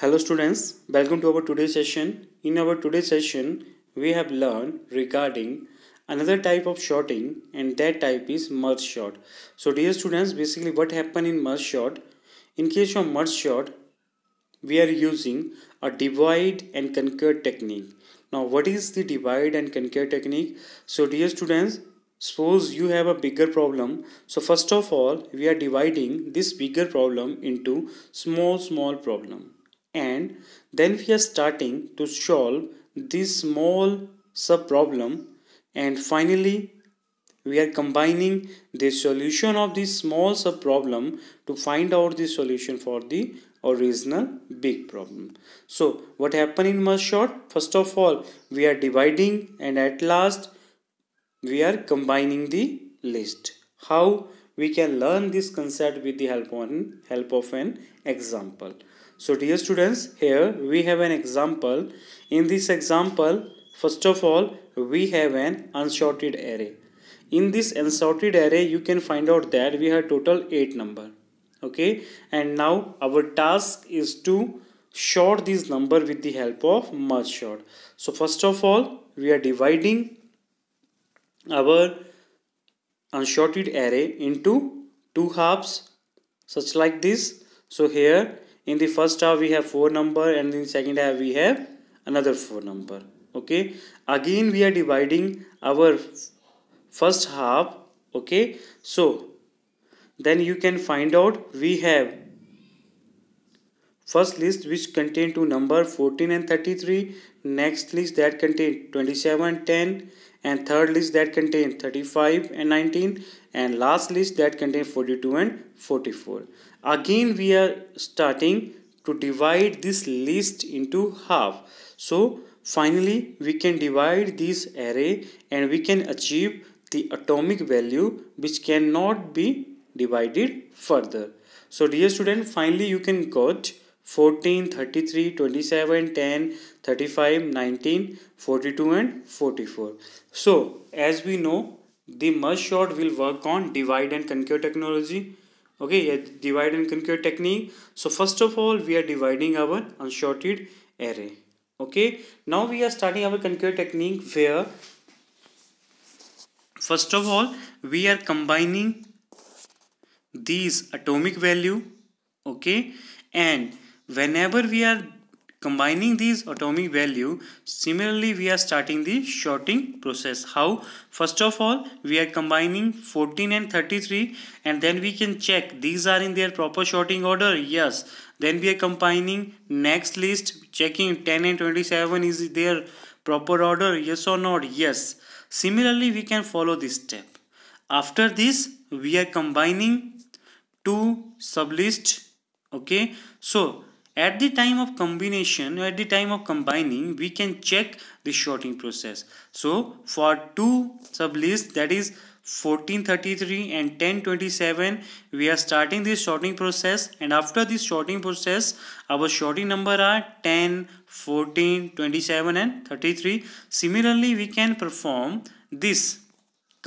Hello students, welcome to our today's session. In our today's session, we have learned regarding another type of shorting and that type is merge short. So dear students, basically what happened in merge short? In case of merge short, we are using a divide and conquer technique. Now what is the divide and conquer technique? So dear students, suppose you have a bigger problem so first of all we are dividing this bigger problem into small small problem and then we are starting to solve this small sub problem, and finally we are combining the solution of this small sub problem to find out the solution for the original big problem. So what happened in much short? First of all we are dividing and at last we are combining the list. How we can learn this concept with the help, on, help of an example. So dear students, here we have an example. In this example, first of all, we have an unsorted array. In this unsorted array, you can find out that we have total 8 number. Okay, and now our task is to sort this number with the help of merge sort. So first of all, we are dividing our unsorted array into two halves such like this. So here in the first half we have four number and in second half we have another four number okay again we are dividing our first half okay so then you can find out we have first list which contain two number 14 and 33 next list that contain 27 10 and third list that contain 35 and 19 and last list that contain 42 and 44 again we are starting to divide this list into half so finally we can divide this array and we can achieve the atomic value which cannot be divided further so dear student finally you can got 14 33 27 10 35 19 42 and 44 so as we know the merge will work on divide and conquer technology okay yeah, divide and conquer technique so first of all we are dividing our unsorted array okay now we are starting our conquer technique where first of all we are combining these atomic value okay and whenever we are Combining these atomic value, similarly we are starting the shorting process. How? First of all, we are combining 14 and 33 and then we can check these are in their proper sorting order. Yes. Then we are combining next list, checking 10 and 27 is their proper order. Yes or not? Yes. Similarly, we can follow this step. After this, we are combining two sublists. Okay. So, at the time of combination, at the time of combining, we can check the sorting process. So for two sublists that is 1433 and 1027 we are starting this sorting process and after this sorting process our shorting number are 10 14 27 and 33 similarly we can perform this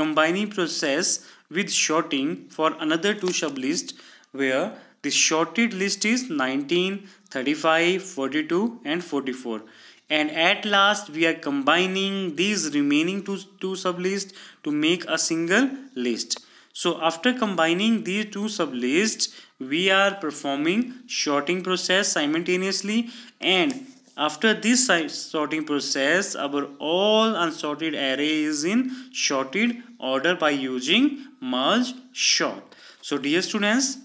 combining process with sorting for another two sublists where the sorted list is 19 35, 42 and 44 and at last we are combining these remaining two, two sublists to make a single list. So after combining these two sublists we are performing sorting process simultaneously and after this sorting process our all unsorted array is in sorted order by using merge sort. So dear students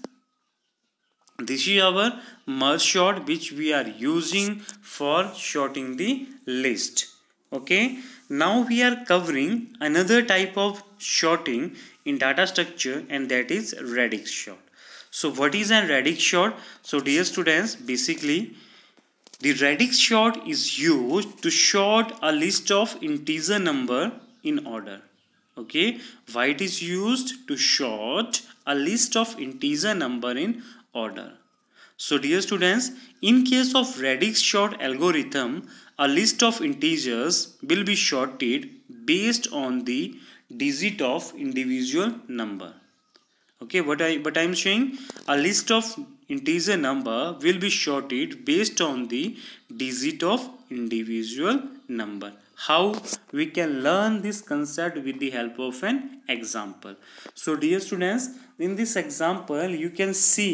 this is our merge sort which we are using for sorting the list okay now we are covering another type of sorting in data structure and that is radix sort so what is a radix sort so dear students basically the radix sort is used to sort a list of integer number in order okay why it is used to sort a list of integer number in order. So dear students, in case of radix sort algorithm, a list of integers will be sorted based on the digit of individual number. Okay, what I what I am saying, a list of integer number will be sorted based on the digit of individual number. How we can learn this concept with the help of an example. So dear students, in this example you can see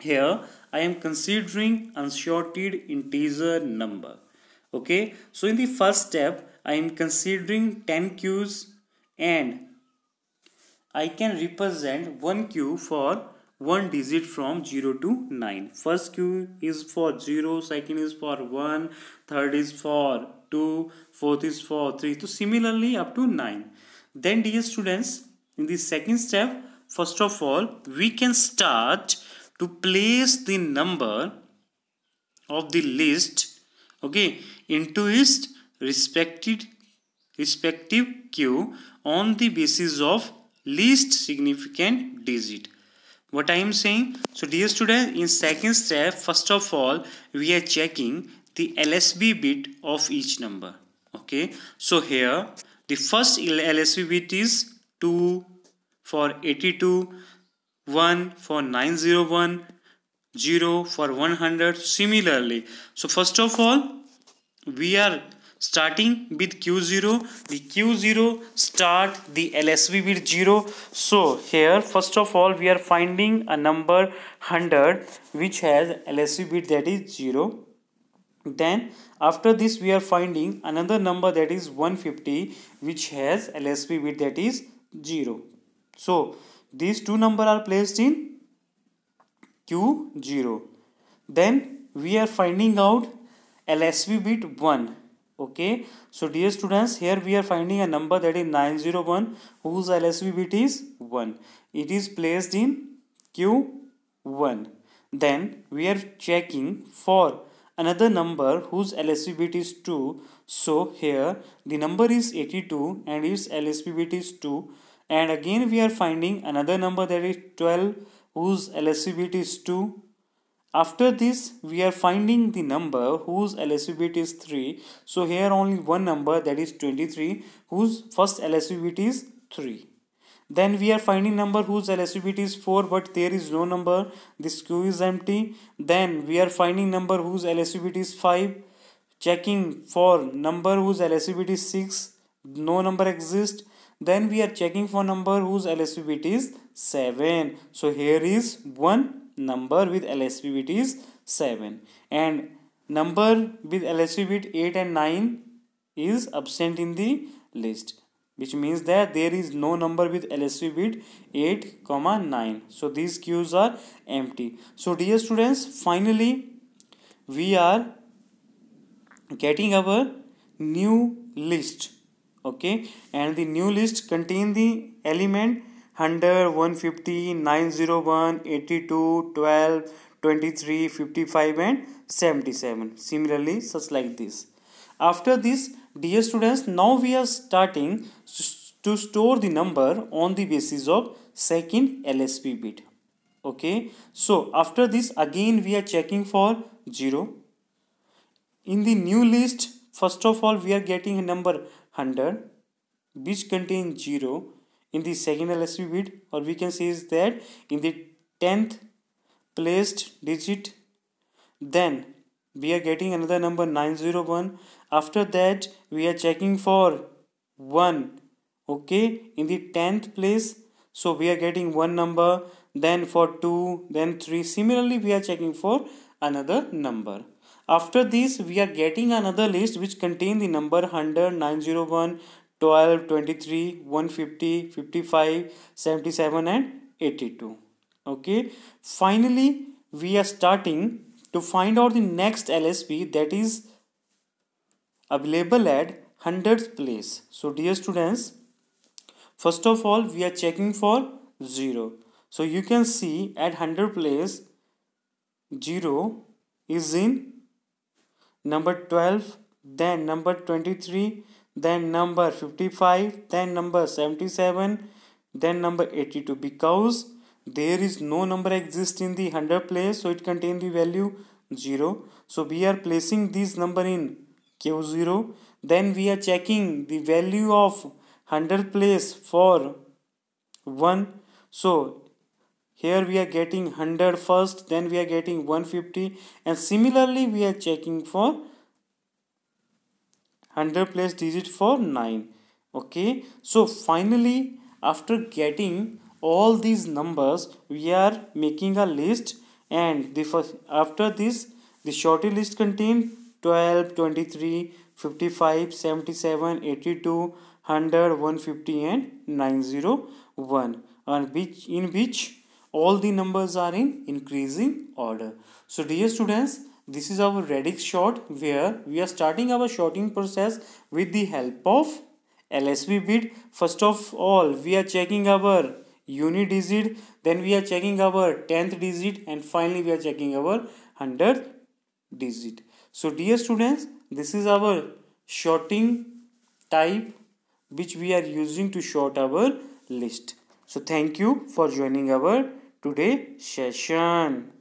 here I am considering unsorted integer number okay so in the first step I am considering 10 queues and I can represent one queue for one digit from 0 to 9 first queue is for 0 second is for 1 third is for 2 fourth is for 3 so similarly up to 9 then dear students in the second step first of all we can start to place the number of the list okay into its respected respective queue on the basis of least significant digit what i am saying so dear students in second step first of all we are checking the lsb bit of each number okay so here the first lsb bit is 2 for 82 1 for 901 0 for 100 similarly so first of all we are starting with q0 the q0 start the lsv with 0 so here first of all we are finding a number 100 which has lsv bit that is 0 then after this we are finding another number that is 150 which has lsv bit that is 0 so these two number are placed in Q0. Then we are finding out LSB bit 1. Okay. So dear students, here we are finding a number that is 901 whose LSB bit is 1. It is placed in Q1. Then we are checking for another number whose LSB bit is 2. So here the number is 82 and its LSB bit is 2 and again we are finding another number that is 12 whose LSB bit is 2 after this we are finding the number whose LSB bit is 3 so here only one number that is 23 whose first LSB bit is 3 then we are finding number whose LSB bit is 4 but there is no number this queue is empty then we are finding number whose LSB bit is 5 checking for number whose LSB bit is 6 no number exists then we are checking for number whose LSP bit is 7 so here is one number with LSP bit is 7 and number with LSP bit 8 and 9 is absent in the list which means that there is no number with LSP bit 8 comma 9 so these queues are empty so dear students finally we are getting our new list okay and the new list contain the element 100 150 901 82 12 23 55 and 77 similarly such like this after this dear students now we are starting to store the number on the basis of second lsp bit okay so after this again we are checking for 0 in the new list First of all, we are getting a number 100 which contains 0 in the second LSB bit or we can say is that in the 10th placed digit. Then we are getting another number 901. After that we are checking for 1 okay in the 10th place. So we are getting one number then for 2 then 3. Similarly we are checking for another number. After this, we are getting another list which contain the number 100, 901, 12, 23, 150, 55, 77 and 82. Okay. Finally, we are starting to find out the next LSP that is available at 100th place. So dear students, first of all we are checking for 0. So you can see at hundredth place 0 is in number 12 then number 23 then number 55 then number 77 then number 82 because there is no number exists in the hundred place so it contains the value 0 so we are placing this number in q0 then we are checking the value of hundred place for 1 so here we are getting 100 first then we are getting 150 and similarly we are checking for 100 place digit for 9 okay so finally after getting all these numbers we are making a list and the first after this the shorty list contains 12 23 55 77 82 100 150 and 901 and which in which all the numbers are in increasing order. So dear students, this is our radix short where we are starting our shorting process with the help of LSB bit. First of all, we are checking our unit digit, then we are checking our 10th digit and finally we are checking our 100th digit. So dear students, this is our shorting type which we are using to short our list. So thank you for joining our today session.